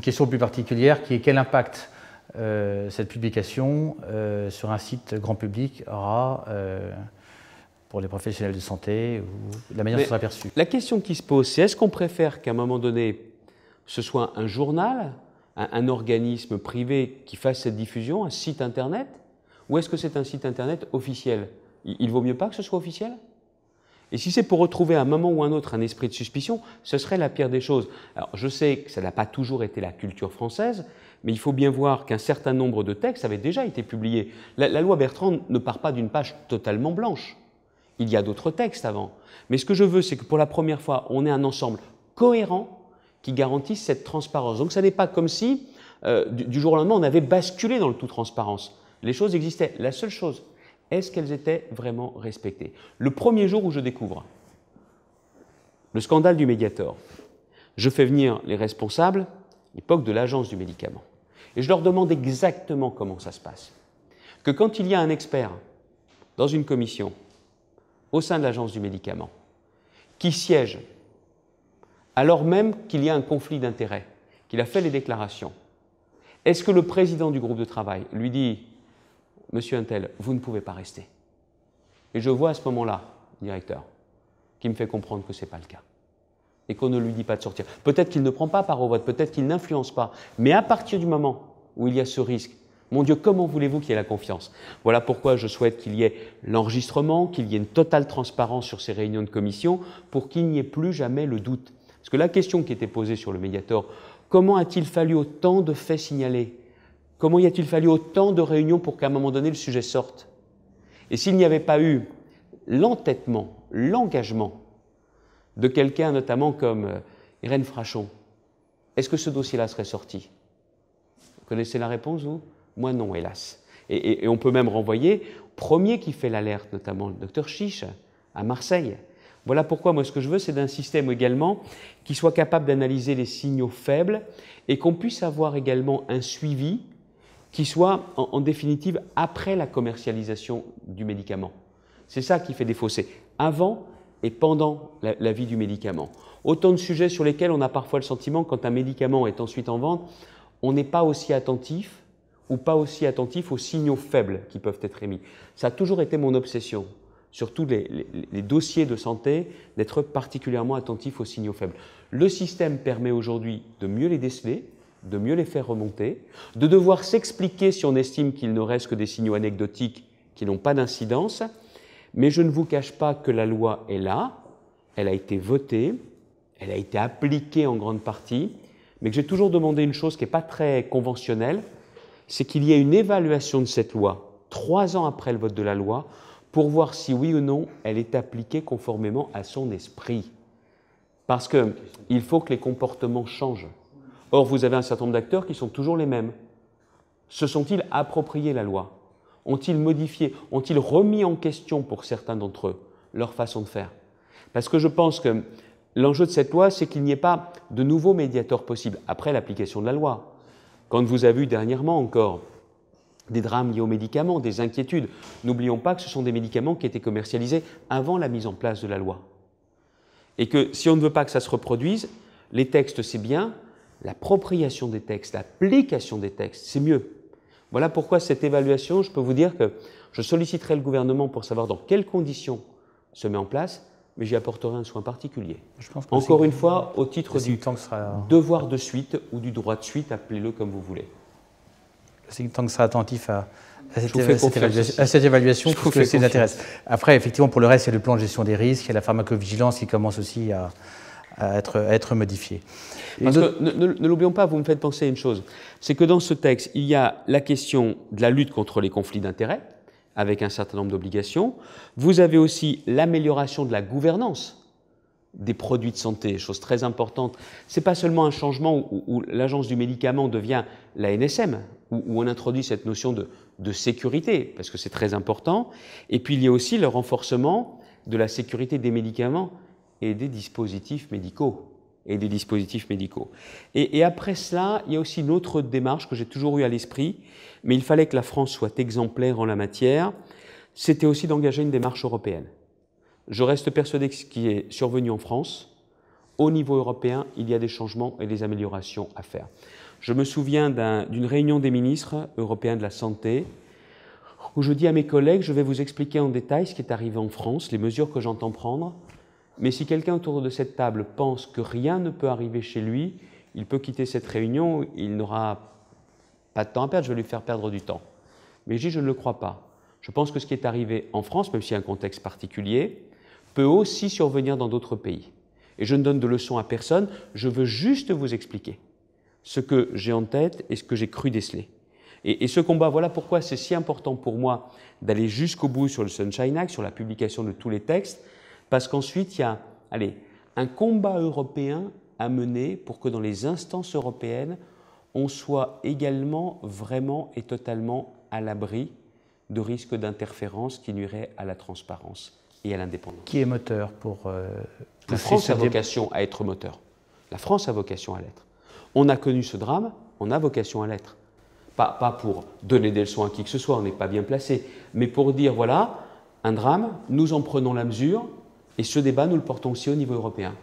une question plus particulière qui est quel impact euh, cette publication euh, sur un site grand public aura euh, pour les professionnels de santé ou la manière dont ça sera perçu La question qui se pose, c'est est-ce qu'on préfère qu'à un moment donné, ce soit un journal, un, organisme privé qui fasse cette diffusion, un site internet, ou est-ce que c'est un site internet officiel il, il vaut mieux pas que ce soit officiel et si c'est pour retrouver à un moment ou un autre un esprit de suspicion, ce serait la pire des choses. Alors je sais que ça n'a pas toujours été la culture française, mais il faut bien voir qu'un certain nombre de textes avaient déjà été publiés. La, loi Bertrand ne part pas d'une page totalement blanche. Il y a d'autres textes avant. Mais ce que je veux, c'est que pour la première fois, on ait un ensemble cohérent qui garantisse cette transparence. Donc ça n'est pas comme si, euh, du jour au lendemain, on avait basculé dans le tout transparence. Les choses existaient. La seule chose est-ce qu'elles étaient vraiment respectées Le premier jour où je découvre le scandale du médiateur, je fais venir les responsables, l'époque de l'agence du médicament, et je leur demande exactement comment ça se passe. Que quand il y a un expert dans une commission au sein de l'agence du médicament qui siège alors même qu'il y a un conflit d'intérêts, qu'il a fait les déclarations, est-ce que le président du groupe de travail lui dit Monsieur Intel, vous ne pouvez pas rester. Et je vois à ce moment-là, directeur, qui me fait comprendre que ce n'est pas le cas. Et qu'on ne lui dit pas de sortir. Peut-être qu'il ne prend pas part au vote, peut-être qu'il n'influence pas. Mais à partir du moment où il y a ce risque, mon Dieu, comment voulez-vous qu'il y ait la confiance Voilà pourquoi je souhaite qu'il y ait l'enregistrement, qu'il y ait une totale transparence sur ces réunions de commission, pour qu'il n'y ait plus jamais le doute. Parce que la question qui était posée sur le médiateur, comment a-t-il fallu autant de faits signalés Comment y a-t-il fallu autant de réunions pour qu'à un moment donné le sujet sorte Et s'il n'y avait pas eu l'entêtement, l'engagement de quelqu'un notamment comme euh, Irène Frachon, est-ce que ce dossier-là serait sorti Vous connaissez la réponse, vous Moi non, hélas. Et, on peut même renvoyer, premier qui fait l'alerte, notamment le docteur Chiche, à Marseille. Voilà pourquoi moi ce que je veux, c'est d'un système également qui soit capable d'analyser les signaux faibles et qu'on puisse avoir également un suivi qui soit en, définitive après la commercialisation du médicament. C'est ça qui fait des fossés, avant et pendant la, vie du médicament. Autant de sujets sur lesquels on a parfois le sentiment, quand un médicament est ensuite en vente, on n'est pas aussi attentif ou pas aussi attentif aux signaux faibles qui peuvent être émis. Ça a toujours été mon obsession, sur tous les dossiers de santé, d'être particulièrement attentif aux signaux faibles. Le système permet aujourd'hui de mieux les déceler, de mieux les faire remonter, de devoir s'expliquer si on estime qu'il ne reste que des signaux anecdotiques qui n'ont pas d'incidence, mais je ne vous cache pas que la loi est là, elle a été votée, elle a été appliquée en grande partie, mais que j'ai toujours demandé une chose qui n'est pas très conventionnelle, c'est qu'il y ait une évaluation de cette loi, trois ans après le vote de la loi, pour voir si oui ou non elle est appliquée conformément à son esprit. Parce qu'il faut que les comportements changent. Or, vous avez un certain nombre d'acteurs qui sont toujours les mêmes. Se sont-ils appropriés la loi Ont-ils modifié Ont-ils remis en question, pour certains d'entre eux, leur façon de faire Parce que je pense que l'enjeu de cette loi, c'est qu'il n'y ait pas de nouveaux médiateurs possibles après l'application de la loi. Quand vous avez vu dernièrement encore des drames liés aux médicaments, des inquiétudes, n'oublions pas que ce sont des médicaments qui étaient commercialisés avant la mise en place de la loi. Et que si on ne veut pas que ça se reproduise, les textes, c'est bien, l'appropriation des textes, l'application des textes, c'est mieux. Voilà pourquoi cette évaluation, je peux vous dire que je solliciterai le gouvernement pour savoir dans quelles conditions se met en place, mais j'y apporterai un soin particulier. Je pense Encore une fois, au titre du sera... devoir de suite ou du droit de suite, appelez-le comme vous voulez. Le think sera attentif à, cette, évaluation, à cette, que ça intéresse. Après, effectivement, pour le reste, il y a le plan de gestion des risques, il y a la pharmacovigilance qui commence aussi à, à être, être modifié. Parce que, ne, l'oublions pas, vous me faites penser à une chose, c'est que dans ce texte, il y a la question de la lutte contre les conflits d'intérêts, avec un certain nombre d'obligations. Vous avez aussi l'amélioration de la gouvernance des produits de santé, chose très importante. C'est pas seulement un changement où, l'agence du médicament devient la NSM, où, on introduit cette notion de, de sécurité, parce que c'est très important. Et puis il y a aussi le renforcement de la sécurité des médicaments et des dispositifs médicaux. Et des dispositifs médicaux. Et, après cela, il y a aussi une autre démarche que j'ai toujours eu à l'esprit, mais il fallait que la France soit exemplaire en la matière, c'était aussi d'engager une démarche européenne. Je reste persuadé que ce qui est survenu en France, au niveau européen, il y a des changements et des améliorations à faire. Je me souviens d'une réunion des ministres européens de la Santé où je dis à mes collègues, je vais vous expliquer en détail ce qui est arrivé en France, les mesures que j'entends prendre, mais si quelqu'un autour de cette table pense que rien ne peut arriver chez lui, il peut quitter cette réunion, il n'aura pas de temps à perdre, je vais lui faire perdre du temps. Mais je dis, je ne le crois pas. Je pense que ce qui est arrivé en France, même s'il y a un contexte particulier, peut aussi survenir dans d'autres pays. Et je ne donne de leçons à personne, je veux juste vous expliquer ce que j'ai en tête et ce que j'ai cru déceler. Et, et, ce combat, voilà pourquoi c'est si important pour moi d'aller jusqu'au bout sur le Sunshine Act, sur la publication de tous les textes, parce qu'ensuite, il y a allez, un combat européen à mener pour que dans les instances européennes, on soit également vraiment et totalement à l'abri de risques d'interférence qui nuiraient à la transparence et à l'indépendance. Qui est moteur pour... Euh, la France a vocation à être moteur. La France a vocation à l'être. On a connu ce drame, on a vocation à l'être. Pas, pas, pour donner des leçons à qui que ce soit, on n'est pas bien placé, mais pour dire, voilà, un drame, nous en prenons la mesure, et ce débat, nous le portons aussi au niveau européen.